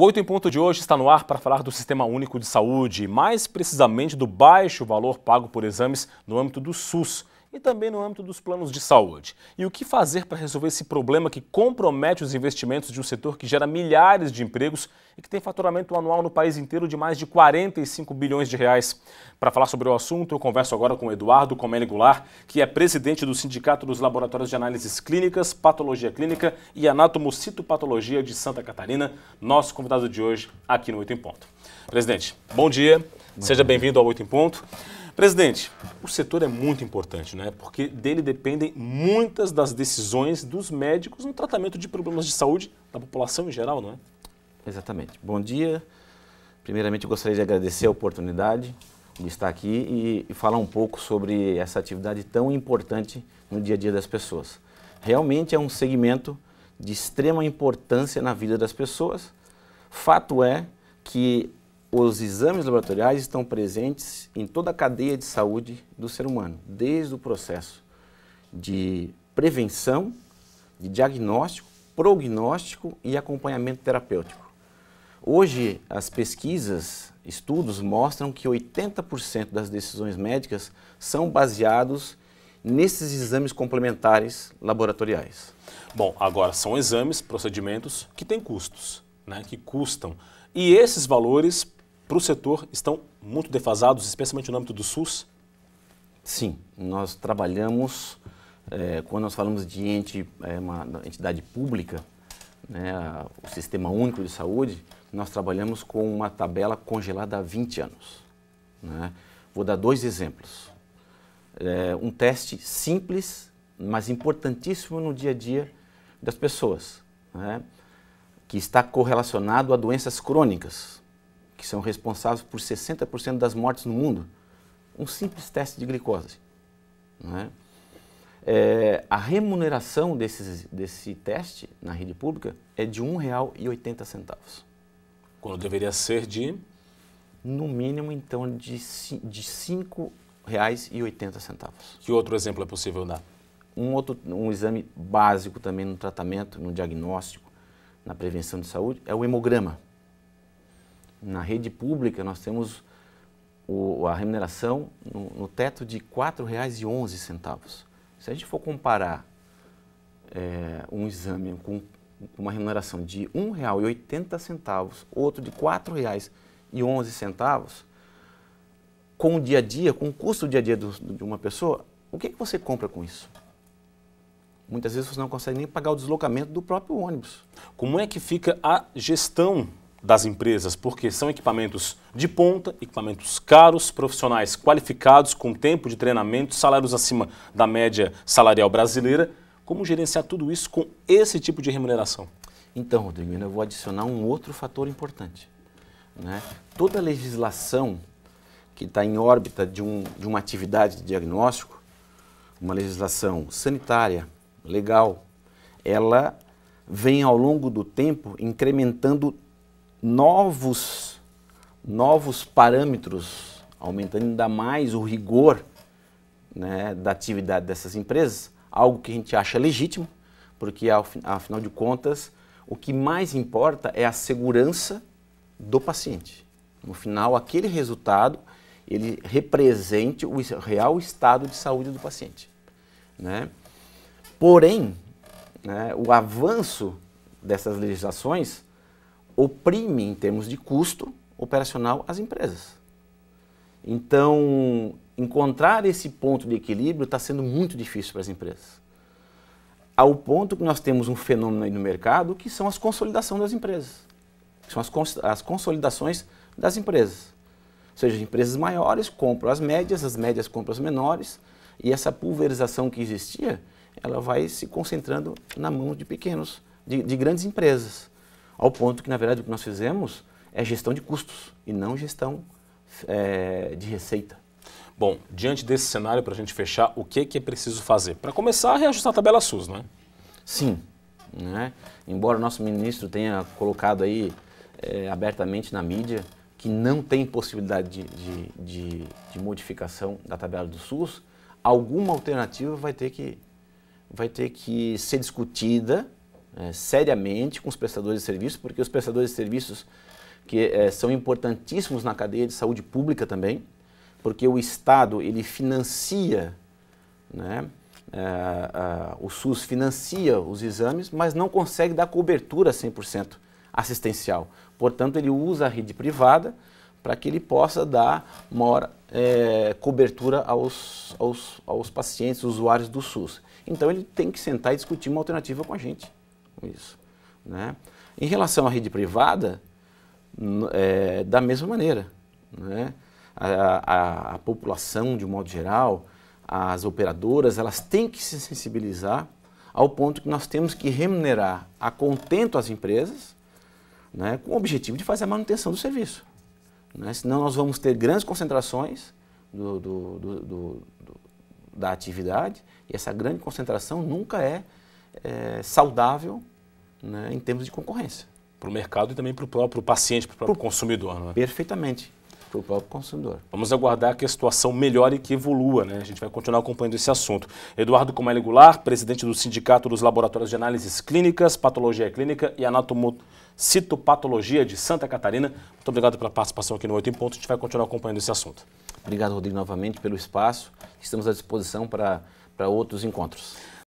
O 8 em ponto de hoje está no ar para falar do Sistema Único de Saúde, mais precisamente do baixo valor pago por exames no âmbito do SUS e também no âmbito dos planos de saúde. E o que fazer para resolver esse problema que compromete os investimentos de um setor que gera milhares de empregos e que tem faturamento anual no país inteiro de mais de 45 bilhões de reais? Para falar sobre o assunto, eu converso agora com Eduardo Comelli Goulart, que é presidente do Sindicato dos Laboratórios de Análises Clínicas, Patologia Clínica e Anatomocitopatologia de Santa Catarina, nosso convidado de hoje aqui no Oito em Ponto. Presidente, bom dia. Seja bem-vindo ao Oito em Ponto. Presidente, o setor é muito importante, né? Porque dele dependem muitas das decisões dos médicos no tratamento de problemas de saúde da população em geral, não é? Exatamente. Bom dia. Primeiramente, eu gostaria de agradecer a oportunidade de estar aqui e, falar um pouco sobre essa atividade tão importante no dia a dia das pessoas. Realmente é um segmento de extrema importância na vida das pessoas. Fato é que os exames laboratoriais estão presentes em toda a cadeia de saúde do ser humano, desde o processo de prevenção, de diagnóstico, prognóstico e acompanhamento terapêutico. Hoje, as pesquisas, estudos mostram que 80% das decisões médicas são baseados nesses exames complementares laboratoriais. Bom, agora são exames, procedimentos que têm custos, né, que custam. E esses valores para o setor estão muito defasados, especialmente no âmbito do SUS? Sim, nós trabalhamos, é, quando nós falamos de ente, é, uma entidade pública, né, o Sistema Único de Saúde, nós trabalhamos com uma tabela congelada há 20 anos. Né? Vou dar dois exemplos. É, um teste simples, mas importantíssimo no dia a dia das pessoas, né? que está correlacionado a doenças crônicas que são responsáveis por 60% das mortes no mundo. Um simples teste de glicose. Né? É, a remuneração desses, desse teste na rede pública é de R$ 1,80. Quando deveria ser de? No mínimo, então, de, de R$ 5,80. Que outro exemplo é possível dar? Um outro um exame básico também no tratamento, no diagnóstico, na prevenção de saúde, é o hemograma. Na rede pública, nós temos o, a remuneração no, no teto de R$ 4,11. Se a gente for comparar é, um exame com, uma remuneração de R$ 1,80, outro de R$ 4,11, com o dia a dia, com o custo do dia a dia do, de uma pessoa, o que, que você compra com isso? Muitas vezes você não consegue nem pagar o deslocamento do próprio ônibus. Como é que fica a gestão das empresas, porque são equipamentos de ponta, equipamentos caros, profissionais qualificados, com tempo de treinamento, salários acima da média salarial brasileira. Como gerenciar tudo isso com esse tipo de remuneração? Então, Rodrigo, eu vou adicionar um outro fator importante. Né? Toda legislação que está em órbita de, um, de uma atividade de diagnóstico, uma legislação sanitária, legal, ela vem ao longo do tempo incrementando novos, novos parâmetros, aumentando ainda mais o rigor né, da atividade dessas empresas, algo que a gente acha legítimo, porque afinal de contas o que mais importa é a segurança do paciente. No final, aquele resultado ele represente o real estado de saúde do paciente. Né? Porém, né, o avanço dessas legislações oprime, em termos de custo operacional, as empresas. Então, encontrar esse ponto de equilíbrio está sendo muito difícil para as empresas. Ao ponto que nós temos um fenômeno aí no mercado que são as consolidações das empresas. Que são as, cons as consolidações das empresas. Ou seja, empresas maiores compram as médias, as médias compram as menores, e essa pulverização que existia, ela vai se concentrando na mão de pequenos, de, de grandes empresas. Ao ponto que, na verdade, o que nós fizemos é gestão de custos e não gestão é, de receita. Bom, diante desse cenário, para a gente fechar, o que, é que é preciso fazer? Para começar, reajustar a tabela SUS, né? Sim. Né? Embora o nosso ministro tenha colocado aí é, abertamente na mídia que não tem possibilidade de, de, de, de, modificação da tabela do SUS, alguma alternativa vai ter que, vai ter que ser discutida é, seriamente com os prestadores de serviços, porque os prestadores de serviços que é, são importantíssimos na cadeia de saúde pública também, porque o Estado ele financia, né, é, o SUS financia os exames, mas não consegue dar cobertura 100% assistencial. Portanto, ele usa a rede privada para que ele possa dar maior é, cobertura aos, aos, aos pacientes, usuários do SUS. Então ele tem que sentar e discutir uma alternativa com a gente isso. Né? Em relação à rede privada, é, da mesma maneira. Né? A, a, a, população, de um modo geral, as operadoras, elas têm que se sensibilizar ao ponto que nós temos que remunerar a contento as empresas né, com o objetivo de fazer a manutenção do serviço. Né? Senão nós vamos ter grandes concentrações do, do, do, da atividade e essa grande concentração nunca é é, saudável né, em termos de concorrência. Para o mercado e também para o próprio paciente, para o próprio consumidor, não é? Perfeitamente, para o próprio consumidor. Vamos aguardar que a situação melhore e que evolua, né? A gente vai continuar acompanhando esse assunto. Eduardo Comelli Goulart, presidente do Sindicato dos Laboratórios de Análises Clínicas, Patologia Clínica e Anatomocitopatologia de Santa Catarina. Muito obrigado pela participação aqui no 8 em Ponto. A gente vai continuar acompanhando esse assunto. Obrigado, Rodrigo, novamente pelo espaço. Estamos à disposição para, para outros encontros.